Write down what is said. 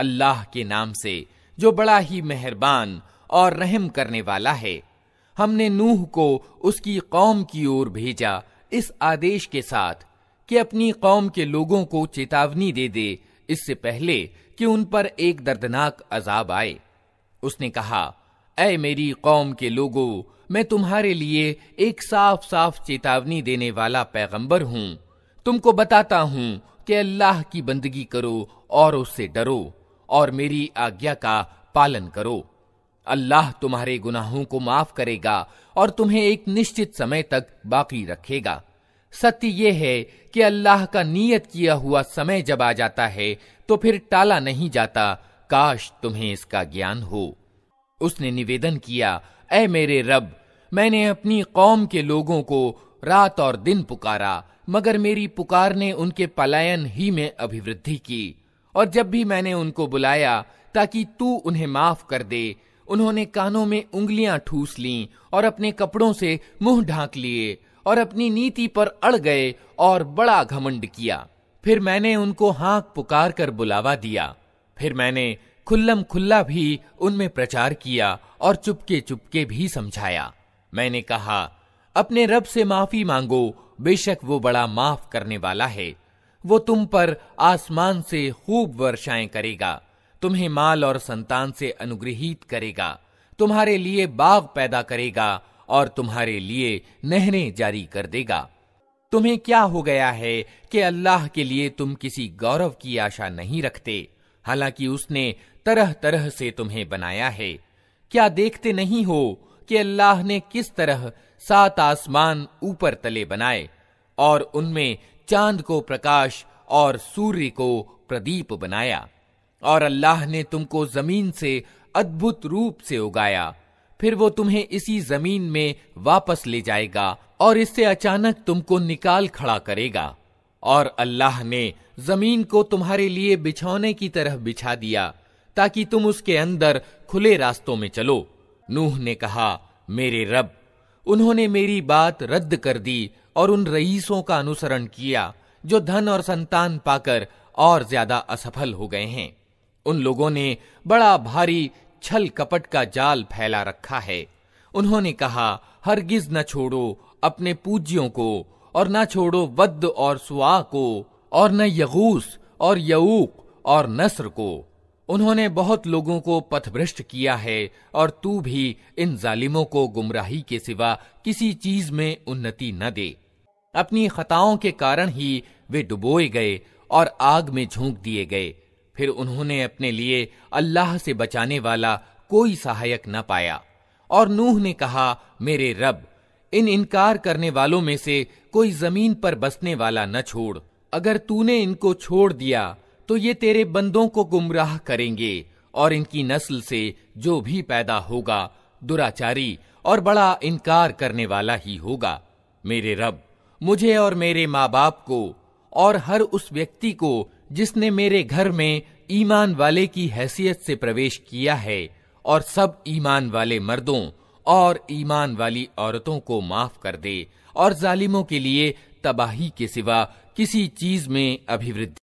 अल्लाह के नाम से जो बड़ा ही मेहरबान और रहम करने वाला है हमने नूह को उसकी कौम की ओर भेजा इस आदेश के साथ कि अपनी कौम के लोगों को चेतावनी दे दे इससे पहले कि उन पर एक दर्दनाक अजाब आए उसने कहा ऐ मेरी कौम के लोगों मैं तुम्हारे लिए एक साफ साफ चेतावनी देने वाला पैगंबर हूं तुमको बताता हूं कि अल्लाह की बंदगी करो और उससे डरो और मेरी आज्ञा का पालन करो अल्लाह तुम्हारे गुनाहों को माफ करेगा और तुम्हें एक निश्चित समय तक बाकी रखेगा सत्य यह है कि अल्लाह का नियत किया हुआ समय जब आ जाता है तो फिर टाला नहीं जाता काश तुम्हें इसका ज्ञान हो उसने निवेदन किया ए मेरे रब मैंने अपनी कौम के लोगों को रात और दिन पुकारा मगर मेरी पुकार ने उनके पलायन ही में अभिवृद्धि की और जब भी मैंने उनको बुलाया ताकि तू उन्हें माफ कर दे उन्होंने कानों में उंगलियां ठूस ली और अपने कपड़ों से मुंह ढांक लिए और अपनी नीति पर अड़ गए और बड़ा घमंड किया फिर मैंने उनको हाँक पुकार कर बुलावा दिया फिर मैंने खुल्लम खुल्ला भी उनमें प्रचार किया और चुपके चुपके भी समझाया मैंने कहा अपने रब से माफी मांगो बेशक वो बड़ा माफ करने वाला है वो तुम पर आसमान से खूब वर्षाएं करेगा तुम्हें माल और संतान से अनुग्रहित करेगा तुम्हारे लिए बाग पैदा करेगा और तुम्हारे लिए नहरें जारी कर देगा तुम्हें क्या हो गया है कि अल्लाह के लिए तुम किसी गौरव की आशा नहीं रखते हालांकि उसने तरह तरह से तुम्हें बनाया है क्या देखते नहीं हो कि अल्लाह ने किस तरह सात आसमान ऊपर तले बनाए और उनमें चांद को प्रकाश और सूर्य को प्रदीप बनाया और अल्लाह ने तुमको जमीन से अद्भुत रूप से उगाया फिर वो तुम्हें इसी जमीन में वापस ले जाएगा और इससे अचानक तुमको निकाल खड़ा करेगा और अल्लाह ने जमीन को तुम्हारे लिए बिछौने की तरह बिछा दिया ताकि तुम उसके अंदर खुले रास्तों में चलो नूह ने कहा मेरे रब उन्होंने मेरी बात रद्द कर दी और उन रईसों का अनुसरण किया जो धन और संतान पाकर और ज्यादा असफल हो गए हैं उन लोगों ने बड़ा भारी छल कपट का जाल फैला रखा है उन्होंने कहा हरगिज न छोड़ो अपने पूज्यों को और न छोड़ो वद्द और सुआ को और न यगूस और यऊक और नस्र को उन्होंने बहुत लोगों को पथभ्रष्ट किया है और तू भी इन जालिमों को गुमराही के सिवा किसी चीज में उन्नति न दे अपनी खताओं के कारण ही वे डुबोए गए और आग में झोंक दिए गए फिर उन्होंने अपने लिए अल्लाह से बचाने वाला कोई सहायक न पाया और नूह ने कहा मेरे रब इन इनकार करने वालों में से कोई जमीन पर बसने वाला न छोड़ अगर तूने इनको छोड़ दिया तो ये तेरे बंदों को गुमराह करेंगे और इनकी नस्ल से जो भी पैदा होगा दुराचारी और बड़ा इनकार करने वाला ही होगा मेरे रब मुझे और मेरे माँ बाप को और हर उस व्यक्ति को जिसने मेरे घर में ईमान वाले की हैसियत से प्रवेश किया है और सब ईमान वाले मर्दों और ईमान वाली औरतों को माफ कर दे और जालिमों के लिए तबाही के सिवा किसी चीज में अभिवृद्धि